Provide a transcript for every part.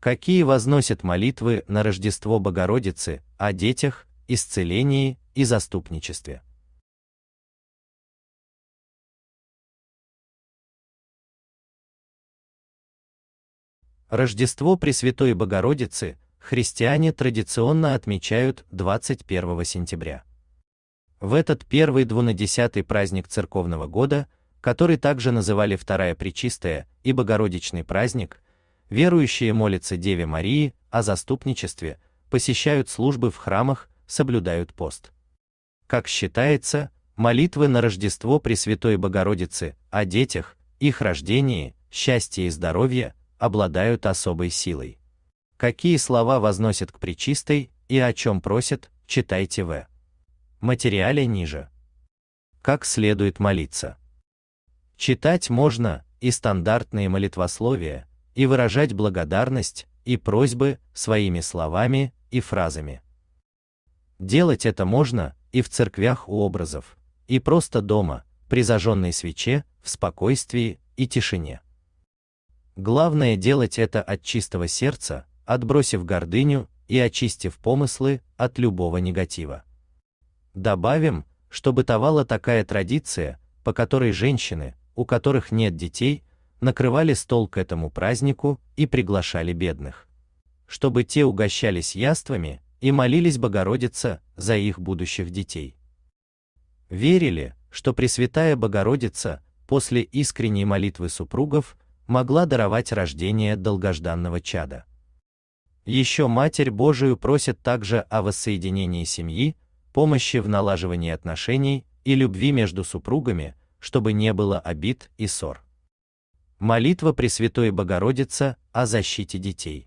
какие возносят молитвы на Рождество Богородицы, о детях, исцелении и заступничестве. Рождество Пресвятой Богородицы христиане традиционно отмечают 21 сентября. В этот первый двунадесятый праздник церковного года, который также называли Вторая Пречистая и Богородичный праздник, Верующие молятся Деве Марии о заступничестве, посещают службы в храмах, соблюдают пост. Как считается, молитвы на Рождество Пресвятой Богородицы, о детях, их рождении, счастье и здоровье обладают особой силой. Какие слова возносят к Пречистой и о чем просят, читайте в материале ниже. Как следует молиться. Читать можно и стандартные молитвословия, и выражать благодарность и просьбы своими словами и фразами. Делать это можно и в церквях у образов, и просто дома, при зажженной свече, в спокойствии и тишине. Главное делать это от чистого сердца, отбросив гордыню и очистив помыслы от любого негатива. Добавим, что бытовала такая традиция, по которой женщины, у которых нет детей, накрывали стол к этому празднику и приглашали бедных, чтобы те угощались яствами и молились Богородице за их будущих детей. Верили, что Пресвятая Богородица после искренней молитвы супругов могла даровать рождение долгожданного чада. Еще Матерь Божию просит также о воссоединении семьи, помощи в налаживании отношений и любви между супругами, чтобы не было обид и ссор. Молитва Пресвятой Богородица о защите детей.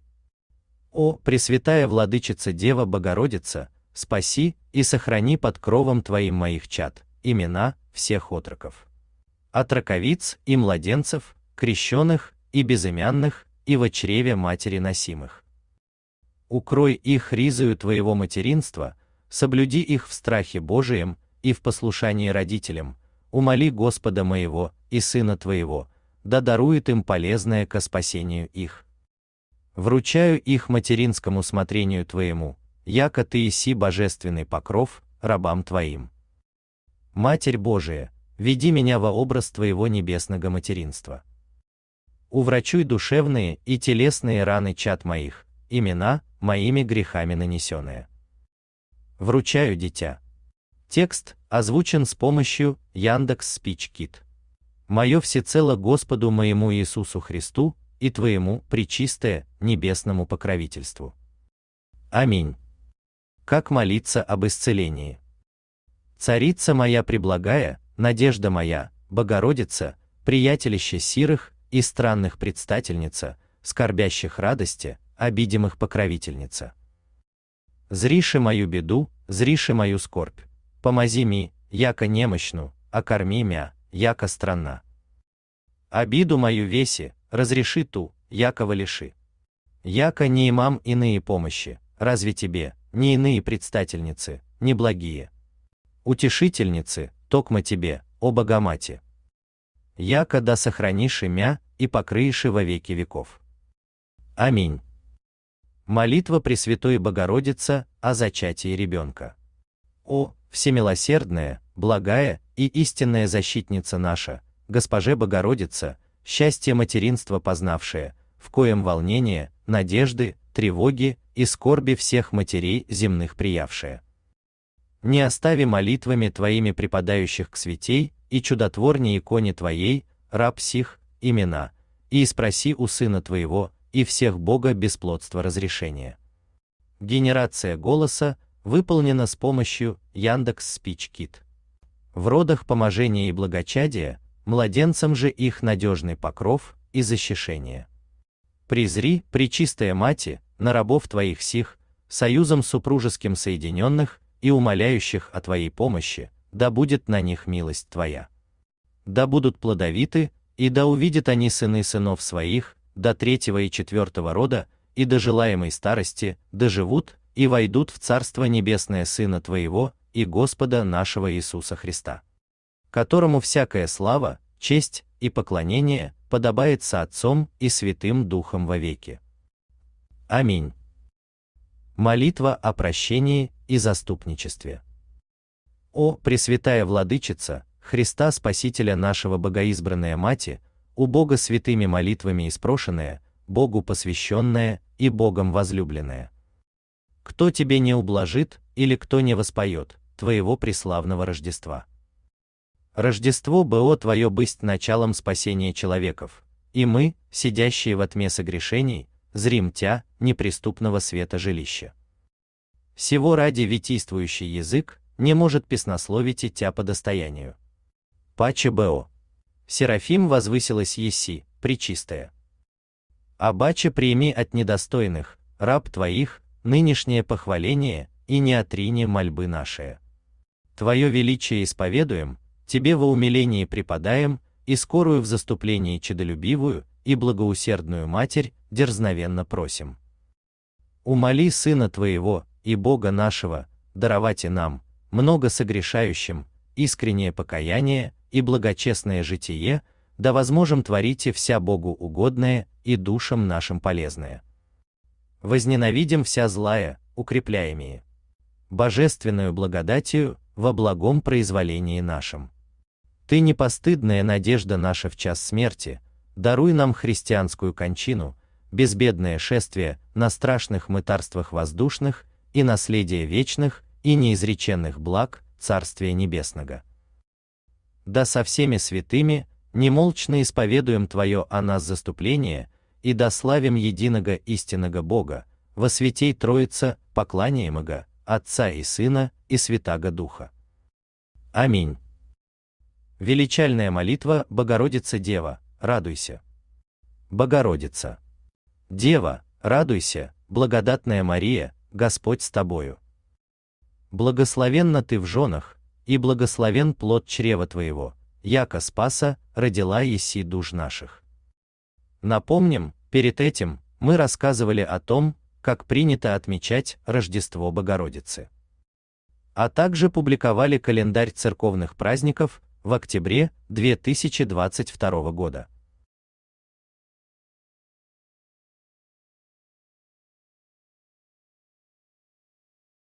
О, Пресвятая Владычица Дева Богородица, спаси и сохрани под кровом Твоим моих чад, имена всех отроков. От раковиц и младенцев, крещенных и безымянных, и во чреве матери носимых. Укрой их ризою Твоего материнства, соблюди их в страхе Божием и в послушании родителям, умоли Господа моего и Сына Твоего, да дарует им полезное ко спасению их. Вручаю их материнскому смотрению Твоему, яко Ты си божественный покров, рабам Твоим. Матерь Божия, веди меня во образ Твоего небесного материнства. Уврачуй душевные и телесные раны чад моих, имена, моими грехами нанесенные. Вручаю дитя. Текст озвучен с помощью Яндекс Спичкит мое всецело Господу моему Иисусу Христу и Твоему, причистое, небесному покровительству. Аминь. Как молиться об исцелении? Царица моя преблагая, надежда моя, Богородица, приятелище сирых и странных предстательница, скорбящих радости, обидимых покровительница. Зриши мою беду, зриши мою скорбь, помози ми, яко немощну, окорми мя, яко странна. Обиду мою веси, разреши ту, якого лиши. Яко не имам иные помощи, разве тебе, не иные предстательницы, не благие. Утешительницы, токма тебе, о Богомате. Яко да сохранишь имя и покрыешь во веки веков. Аминь. Молитва Пресвятой Богородица о зачатии ребенка. О, всемилосердная, благая и истинная защитница наша, госпоже Богородица, счастье материнства познавшее, в коем волнение, надежды, тревоги и скорби всех матерей земных приявшее. Не остави молитвами твоими преподающих к святей и чудотворней иконе твоей, раб сих, имена, и спроси у сына твоего и всех Бога бесплодства разрешения. Генерация голоса выполнена с помощью Яндекс Спичкит в родах поможения и благочадия, младенцам же их надежный покров и защищение. Призри, пречистая мати, на рабов твоих сих, союзом супружеским соединенных и умоляющих о твоей помощи, да будет на них милость твоя. Да будут плодовиты, и да увидят они сыны сынов своих, до третьего и четвертого рода, и до желаемой старости, доживут, и войдут в Царство Небесное Сына Твоего, и Господа нашего Иисуса Христа, которому всякая слава, честь и поклонение подобается Отцом и Святым Духом вовеки. Аминь. Молитва о прощении и заступничестве. О, Пресвятая Владычица, Христа Спасителя нашего Богоизбранная Мати, у Бога святыми молитвами испрошенная, Богу посвященная и Богом возлюбленная. Кто тебе не ублажит или кто не воспоет, твоего преславного Рождества. Рождество БО твое бысть началом спасения человеков, и мы, сидящие в тьме согрешений, зрим тя, неприступного света жилища. Всего ради витийствующий язык не может песнословить и тя по достоянию. Паче БО. Серафим возвысилась Еси, причистая. Абаче прими от недостойных, раб твоих, нынешнее похваление, и не отрини мольбы наши. Твое величие исповедуем, Тебе во умилении преподаем, и скорую в заступлении чедолюбивую и благоусердную Матерь дерзновенно просим. Умоли Сына Твоего и Бога нашего, даровать и нам, много согрешающим, искреннее покаяние и благочестное житие, да возможем творите вся Богу угодное и душам нашим полезное. Возненавидим вся злая, укрепляемые. Божественную благодатью во благом произволении нашем. Ты непостыдная надежда наша в час смерти, даруй нам христианскую кончину, безбедное шествие на страшных мытарствах воздушных и наследие вечных и неизреченных благ Царствия Небесного. Да со всеми святыми немолчно исповедуем Твое о нас заступление и дославим единого истинного Бога, во святей Троица, покланяемого, Отца и Сына и Святаго Духа. Аминь. Величальная молитва Богородица Дева, радуйся. Богородица. Дева, радуйся, благодатная Мария, Господь с тобою. Благословенна ты в женах, и благословен плод чрева твоего, яко спаса, родила еси душ наших. Напомним, перед этим мы рассказывали о том, как принято отмечать Рождество Богородицы. А также публиковали календарь церковных праздников в октябре 2022 года.